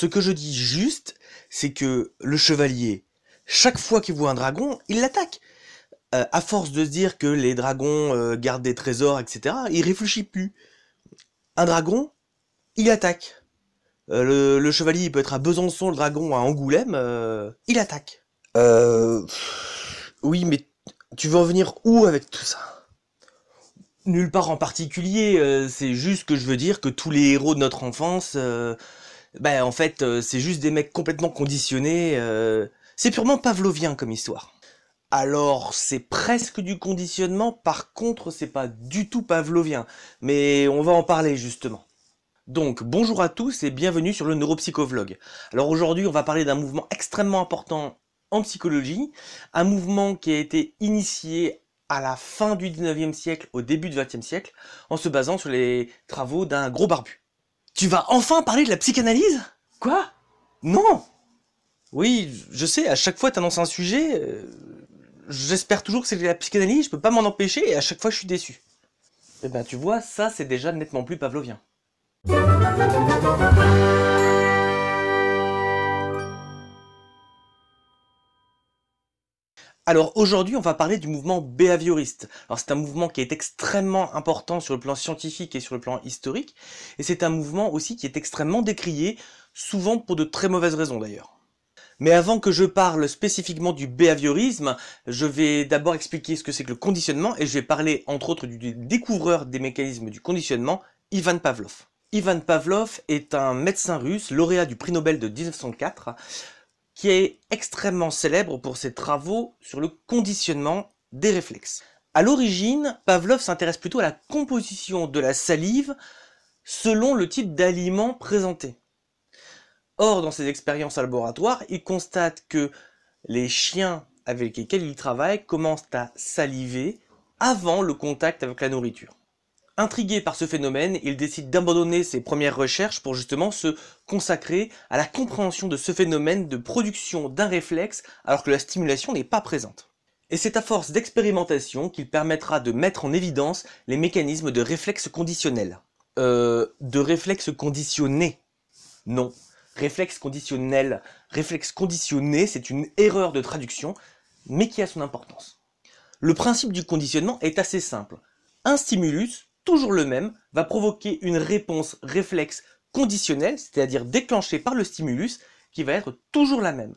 Ce que je dis juste, c'est que le chevalier, chaque fois qu'il voit un dragon, il l'attaque. Euh, à force de se dire que les dragons euh, gardent des trésors, etc., il réfléchit plus. Un dragon, il attaque. Euh, le, chevalier, il peut être à Besançon, le dragon à Angoulême, il attaque. Oui, mais tu veux en venir où avec tout ça Nulle part en particulier, c'est juste que je veux dire que tous les héros de notre enfance bah, en fait, euh, c'est juste des mecs complètement conditionnés. Euh, c'est purement pavlovien comme histoire. Alors, c'est presque du conditionnement, par contre, c'est pas du tout pavlovien. Mais on va en parler justement. Donc, bonjour à tous et bienvenue sur le Neuropsychovlog. Alors aujourd'hui, on va parler d'un mouvement extrêmement important en psychologie, un mouvement qui a été initié à la fin du 19e siècle, au début du 20e siècle, en se basant sur les travaux d'un gros barbu. Tu vas enfin parler de la psychanalyse Quoi Non Oui, je sais, à chaque fois tu annonces un sujet, euh, j'espère toujours que c'est de la psychanalyse, je peux pas m'en empêcher, et à chaque fois je suis déçu. Eh ben tu vois, ça c'est déjà nettement plus pavlovien. Alors aujourd'hui, on va parler du mouvement behavioriste. Alors c'est un mouvement qui est extrêmement important sur le plan scientifique et sur le plan historique, et c'est un mouvement aussi qui est extrêmement décrié, souvent pour de très mauvaises raisons d'ailleurs. Mais avant que je parle spécifiquement du behaviorisme, je vais d'abord expliquer ce que c'est que le conditionnement, et je vais parler entre autres du découvreur des mécanismes du conditionnement, Ivan Pavlov. Ivan Pavlov est un médecin russe, lauréat du prix Nobel de 1904, qui est extrêmement célèbre pour ses travaux sur le conditionnement des réflexes. À l'origine, Pavlov s'intéresse plutôt à la composition de la salive selon le type d'aliment présenté. Or, dans ses expériences à laboratoire, il constate que les chiens avec lesquels il travaille commencent à saliver avant le contact avec la nourriture. Intrigué par ce phénomène, il décide d'abandonner ses premières recherches pour justement se consacrer à la compréhension de ce phénomène de production d'un réflexe alors que la stimulation n'est pas présente. Et c'est à force d'expérimentation qu'il permettra de mettre en évidence les mécanismes de réflexe conditionnel. Euh, de réflexe conditionné Non. Réflexe conditionnel. Réflexe conditionné, c'est une erreur de traduction, mais qui a son importance. Le principe du conditionnement est assez simple. Un stimulus toujours le même, va provoquer une réponse réflexe conditionnelle, c'est-à-dire déclenchée par le stimulus, qui va être toujours la même.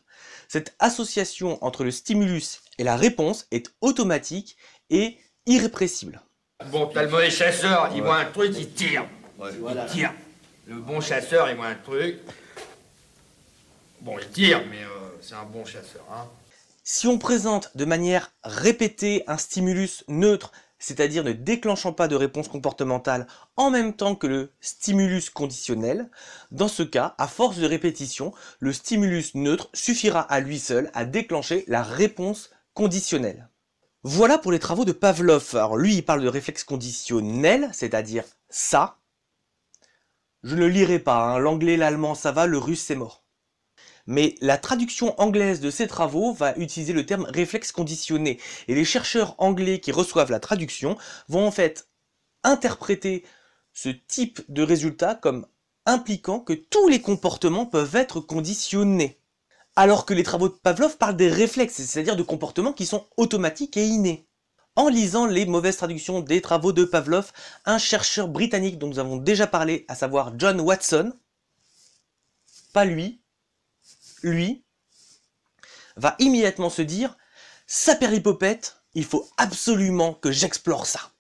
Cette association entre le stimulus et la réponse est automatique et irrépressible. Bon, t'as le mauvais chasseur, il voit un truc, il tire. Il tire. Le bon chasseur, il voit un truc. Bon, il tire, mais euh, c'est un bon chasseur. Hein. Si on présente de manière répétée un stimulus neutre c'est-à-dire ne déclenchant pas de réponse comportementale en même temps que le stimulus conditionnel, dans ce cas, à force de répétition, le stimulus neutre suffira à lui seul à déclencher la réponse conditionnelle. Voilà pour les travaux de Pavlov. Alors lui, il parle de réflexe conditionnel, c'est-à-dire ça. Je ne lirai pas, hein. l'anglais, l'allemand, ça va, le russe, c'est mort mais la traduction anglaise de ces travaux va utiliser le terme réflexe conditionné. Et les chercheurs anglais qui reçoivent la traduction vont en fait interpréter ce type de résultat comme impliquant que tous les comportements peuvent être conditionnés. Alors que les travaux de Pavlov parlent des réflexes, c'est-à-dire de comportements qui sont automatiques et innés. En lisant les mauvaises traductions des travaux de Pavlov, un chercheur britannique dont nous avons déjà parlé, à savoir John Watson, pas lui, lui, va immédiatement se dire « Sa il faut absolument que j'explore ça !»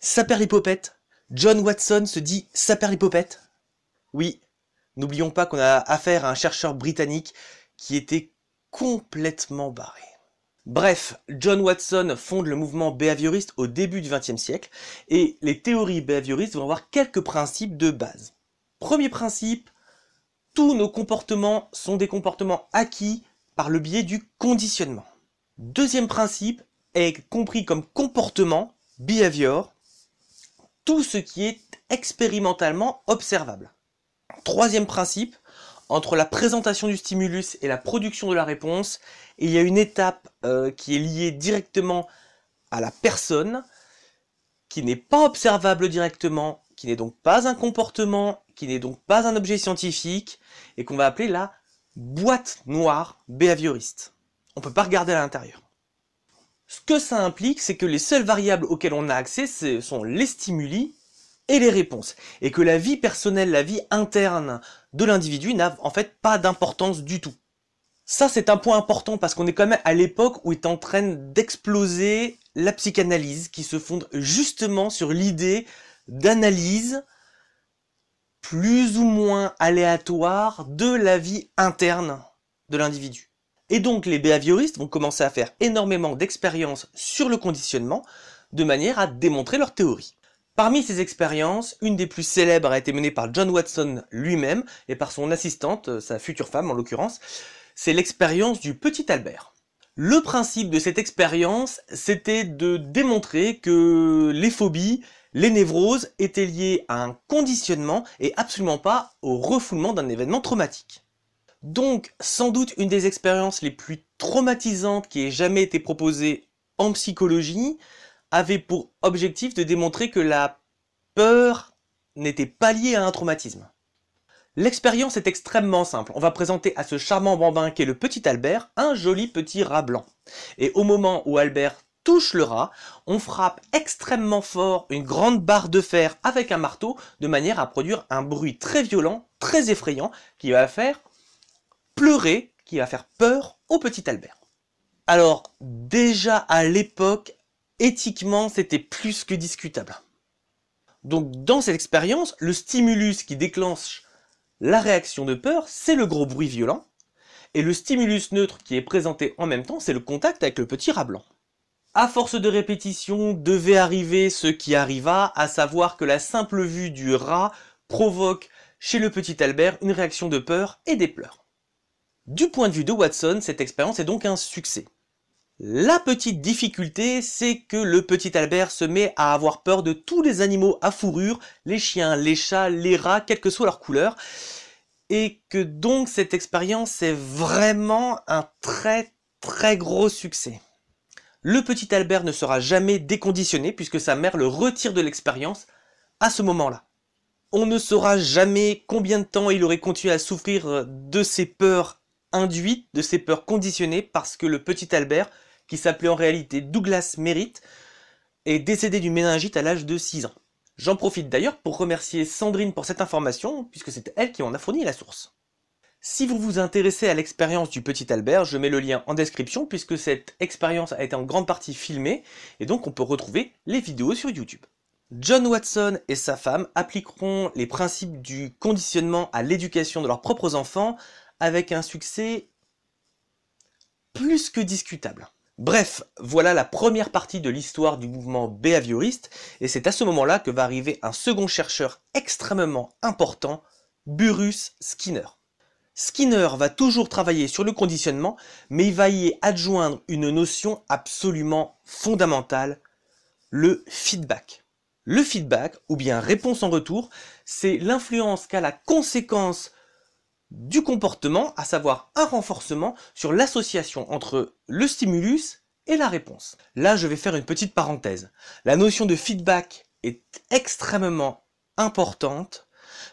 Sa John Watson se dit « Sa Oui, n'oublions pas qu'on a affaire à un chercheur britannique qui était complètement barré. Bref, John Watson fonde le mouvement behavioriste au début du XXe siècle et les théories behavioristes vont avoir quelques principes de base. Premier principe, tous nos comportements sont des comportements acquis par le biais du conditionnement. Deuxième principe est compris comme comportement, behavior, tout ce qui est expérimentalement observable. Troisième principe, entre la présentation du stimulus et la production de la réponse, il y a une étape euh, qui est liée directement à la personne, qui n'est pas observable directement, qui n'est donc pas un comportement qui n'est donc pas un objet scientifique et qu'on va appeler la boîte noire behavioriste. On ne peut pas regarder à l'intérieur. Ce que ça implique, c'est que les seules variables auxquelles on a accès ce sont les stimuli et les réponses, et que la vie personnelle, la vie interne de l'individu n'a en fait pas d'importance du tout. Ça, c'est un point important parce qu'on est quand même à l'époque où est en train d'exploser la psychanalyse qui se fonde justement sur l'idée d'analyse plus ou moins aléatoire de la vie interne de l'individu. Et donc les behavioristes vont commencer à faire énormément d'expériences sur le conditionnement de manière à démontrer leur théorie. Parmi ces expériences, une des plus célèbres a été menée par John Watson lui-même et par son assistante, euh, sa future femme en l'occurrence, c'est l'expérience du petit Albert. Le principe de cette expérience, c'était de démontrer que les phobies les névroses étaient liées à un conditionnement et absolument pas au refoulement d'un événement traumatique. Donc, sans doute une des expériences les plus traumatisantes qui ait jamais été proposée en psychologie avait pour objectif de démontrer que la peur n'était pas liée à un traumatisme. L'expérience est extrêmement simple. On va présenter à ce charmant bambin est le petit Albert un joli petit rat blanc. Et au moment où Albert touche le rat, on frappe extrêmement fort une grande barre de fer avec un marteau de manière à produire un bruit très violent, très effrayant, qui va faire pleurer, qui va faire peur au petit Albert. Alors déjà à l'époque, éthiquement c'était plus que discutable. Donc dans cette expérience, le stimulus qui déclenche la réaction de peur, c'est le gros bruit violent, et le stimulus neutre qui est présenté en même temps, c'est le contact avec le petit rat blanc. À force de répétition, devait arriver ce qui arriva, à savoir que la simple vue du rat provoque chez le petit Albert une réaction de peur et des pleurs. Du point de vue de Watson, cette expérience est donc un succès. La petite difficulté, c'est que le petit Albert se met à avoir peur de tous les animaux à fourrure, les chiens, les chats, les rats, quelle que soit leur couleur, et que donc cette expérience est vraiment un très très gros succès. Le petit Albert ne sera jamais déconditionné puisque sa mère le retire de l'expérience à ce moment-là. On ne saura jamais combien de temps il aurait continué à souffrir de ses peurs induites, de ses peurs conditionnées, parce que le petit Albert, qui s'appelait en réalité Douglas Merritt, est décédé d'une méningite à l'âge de 6 ans. J'en profite d'ailleurs pour remercier Sandrine pour cette information, puisque c'est elle qui en a fourni la source. Si vous vous intéressez à l'expérience du petit Albert, je mets le lien en description puisque cette expérience a été en grande partie filmée et donc on peut retrouver les vidéos sur YouTube. John Watson et sa femme appliqueront les principes du conditionnement à l'éducation de leurs propres enfants avec un succès plus que discutable. Bref, voilà la première partie de l'histoire du mouvement behavioriste et c'est à ce moment-là que va arriver un second chercheur extrêmement important, Burrus Skinner. Skinner va toujours travailler sur le conditionnement, mais il va y adjoindre une notion absolument fondamentale, le feedback. Le feedback, ou bien réponse en retour, c'est l'influence qu'a la conséquence du comportement, à savoir un renforcement sur l'association entre le stimulus et la réponse. Là, je vais faire une petite parenthèse. La notion de feedback est extrêmement importante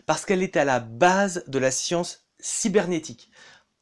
parce qu'elle est à la base de la science cybernétique.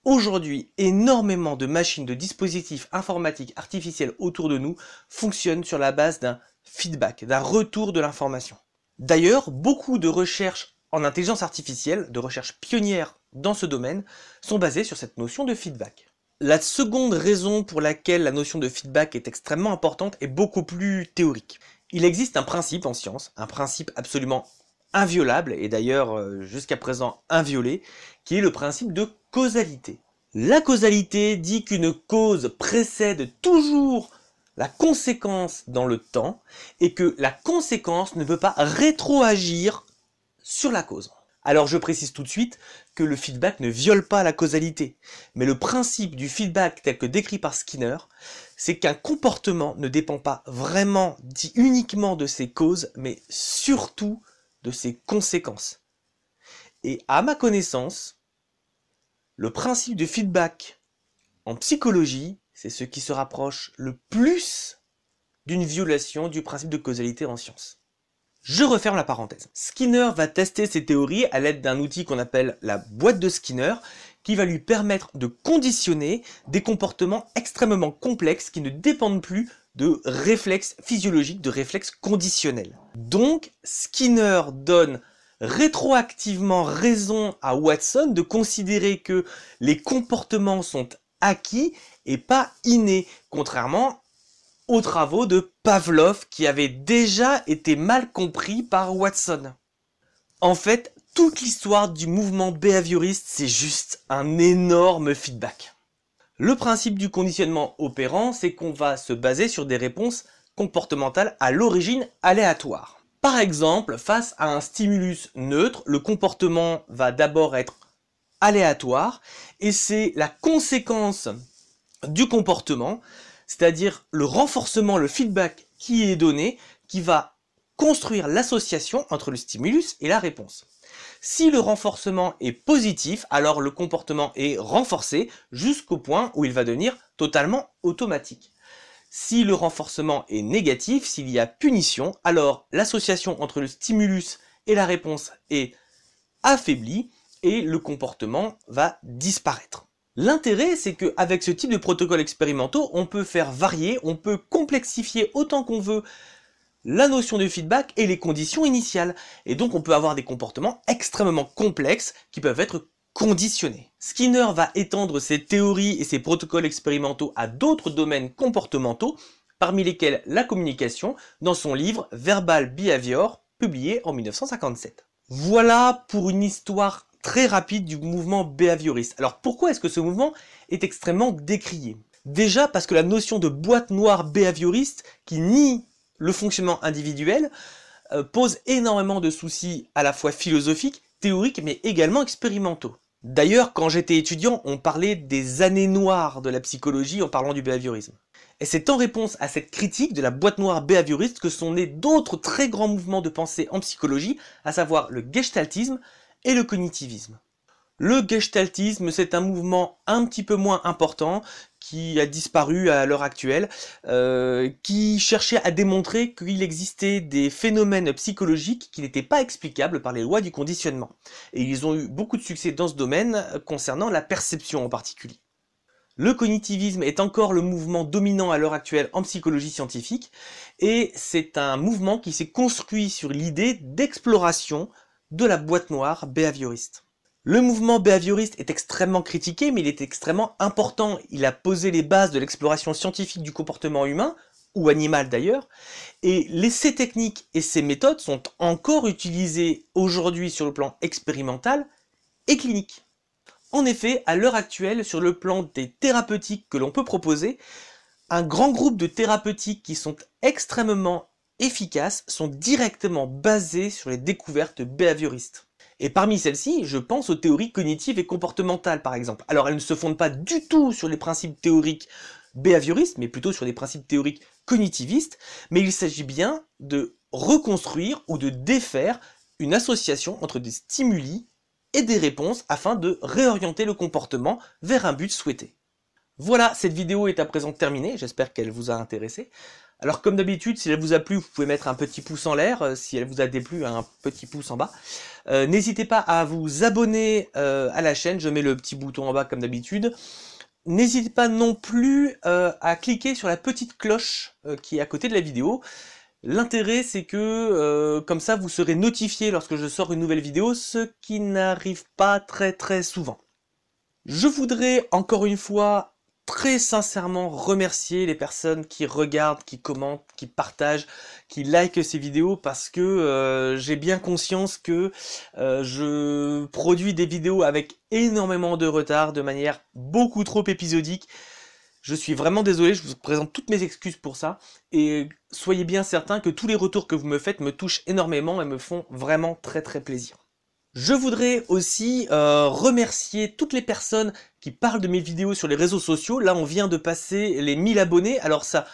Aujourd'hui, énormément de machines, de dispositifs informatiques artificiels autour de nous fonctionnent sur la base d'un feedback, d'un retour de l'information. D'ailleurs, beaucoup de recherches en intelligence artificielle, de recherches pionnières dans ce domaine, sont basées sur cette notion de feedback. La seconde raison pour laquelle la notion de feedback est extrêmement importante est beaucoup plus théorique. Il existe un principe en science, un principe absolument inviolable, et d'ailleurs euh, jusqu'à présent inviolé, qui est le principe de causalité. La causalité dit qu'une cause précède toujours la conséquence dans le temps et que la conséquence ne peut pas rétroagir sur la cause. Alors je précise tout de suite que le feedback ne viole pas la causalité, mais le principe du feedback tel que décrit par Skinner, c'est qu'un comportement ne dépend pas vraiment, dit uniquement de ses causes, mais surtout de ses conséquences. Et à ma connaissance, le principe de feedback en psychologie, c'est ce qui se rapproche le plus d'une violation du principe de causalité en science. Je referme la parenthèse. Skinner va tester ses théories à l'aide d'un outil qu'on appelle la boîte de Skinner, qui va lui permettre de conditionner des comportements extrêmement complexes qui ne dépendent plus de réflexes physiologiques, de réflexes conditionnels. Donc, Skinner donne rétroactivement raison à Watson de considérer que les comportements sont acquis et pas innés, contrairement aux travaux de Pavlov qui avaient déjà été mal compris par Watson. En fait, toute l'histoire du mouvement behavioriste, c'est juste un énorme feedback. Le principe du conditionnement opérant, c'est qu'on va se baser sur des réponses comportementales à l'origine aléatoire. Par exemple, face à un stimulus neutre, le comportement va d'abord être aléatoire et c'est la conséquence du comportement, c'est-à-dire le renforcement, le feedback qui est donné, qui va construire l'association entre le stimulus et la réponse. Si le renforcement est positif, alors le comportement est renforcé jusqu'au point où il va devenir totalement automatique. Si le renforcement est négatif, s'il y a punition, alors l'association entre le stimulus et la réponse est affaiblie et le comportement va disparaître. L'intérêt, c'est qu'avec ce type de protocoles expérimentaux, on peut faire varier, on peut complexifier autant qu'on veut la notion de feedback et les conditions initiales. Et donc on peut avoir des comportements extrêmement complexes qui peuvent être conditionnés. Skinner va étendre ses théories et ses protocoles expérimentaux à d'autres domaines comportementaux, parmi lesquels la communication, dans son livre Verbal Behavior, publié en 1957. Voilà pour une histoire très rapide du mouvement behavioriste. Alors pourquoi est-ce que ce mouvement est extrêmement décrié Déjà parce que la notion de boîte noire behavioriste qui nie le fonctionnement individuel euh, pose énormément de soucis à la fois philosophiques, théoriques, mais également expérimentaux. D'ailleurs, quand j'étais étudiant, on parlait des années noires de la psychologie en parlant du behaviorisme. Et c'est en réponse à cette critique de la boîte noire behavioriste que sont nés d'autres très grands mouvements de pensée en psychologie, à savoir le gestaltisme et le cognitivisme. Le gestaltisme, c'est un mouvement un petit peu moins important qui a disparu à l'heure actuelle, euh, qui cherchait à démontrer qu'il existait des phénomènes psychologiques qui n'étaient pas explicables par les lois du conditionnement. Et ils ont eu beaucoup de succès dans ce domaine, euh, concernant la perception en particulier. Le cognitivisme est encore le mouvement dominant à l'heure actuelle en psychologie scientifique, et c'est un mouvement qui s'est construit sur l'idée d'exploration de la boîte noire behavioriste. Le mouvement behavioriste est extrêmement critiqué, mais il est extrêmement important. Il a posé les bases de l'exploration scientifique du comportement humain, ou animal d'ailleurs, et l'essai technique techniques et ses méthodes sont encore utilisées aujourd'hui sur le plan expérimental et clinique. En effet, à l'heure actuelle, sur le plan des thérapeutiques que l'on peut proposer, un grand groupe de thérapeutiques qui sont extrêmement efficaces sont directement basées sur les découvertes behavioristes. Et parmi celles-ci, je pense aux théories cognitives et comportementales, par exemple. Alors, elles ne se fondent pas du tout sur les principes théoriques behavioristes, mais plutôt sur les principes théoriques cognitivistes, mais il s'agit bien de reconstruire ou de défaire une association entre des stimuli et des réponses afin de réorienter le comportement vers un but souhaité. Voilà, cette vidéo est à présent terminée, j'espère qu'elle vous a intéressé. Alors comme d'habitude, si elle vous a plu, vous pouvez mettre un petit pouce en l'air. Euh, si elle vous a déplu, un petit pouce en bas. Euh, n'hésitez pas à vous abonner euh, à la chaîne. Je mets le petit bouton en bas comme d'habitude. N'hésitez pas non plus à cliquer sur la petite cloche qui est à côté de la vidéo. L'intérêt, c'est que comme ça, vous serez notifié lorsque je sors une nouvelle vidéo, ce qui n'arrive pas très très souvent. Je voudrais encore une fois très sincèrement remercier les personnes qui regardent, qui commentent, qui partagent, qui likent ces vidéos parce que euh, j'ai bien conscience que euh, je produis des vidéos avec énormément de retard, de manière beaucoup trop épisodique. Je suis vraiment désolé, je vous présente toutes mes excuses pour ça. Et soyez bien certains que tous les retours que vous me faites me touchent énormément et me font vraiment très très plaisir. Je voudrais aussi euh, remercier toutes les personnes qui parlent de mes vidéos sur les réseaux sociaux. Là, on vient de passer les 1000 abonnés. Alors ça,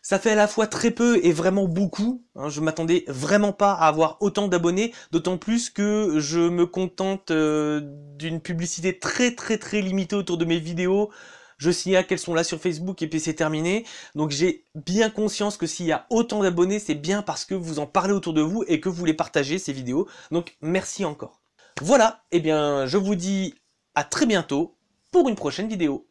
ça fait à la fois très peu et vraiment beaucoup. Hein. je m'attendais vraiment pas à avoir autant d'abonnés, d'autant plus que je me contente euh, d'une publicité très très très limitée autour de mes vidéos je signale qu'elles sont là sur Facebook et puis c'est terminé. Donc j'ai bien conscience que s'il y a autant d'abonnés, c'est bien parce que vous en parlez autour de vous et que vous les partagez ces vidéos. Donc merci encore. Voilà, et eh bien je vous dis à très bientôt pour une prochaine vidéo.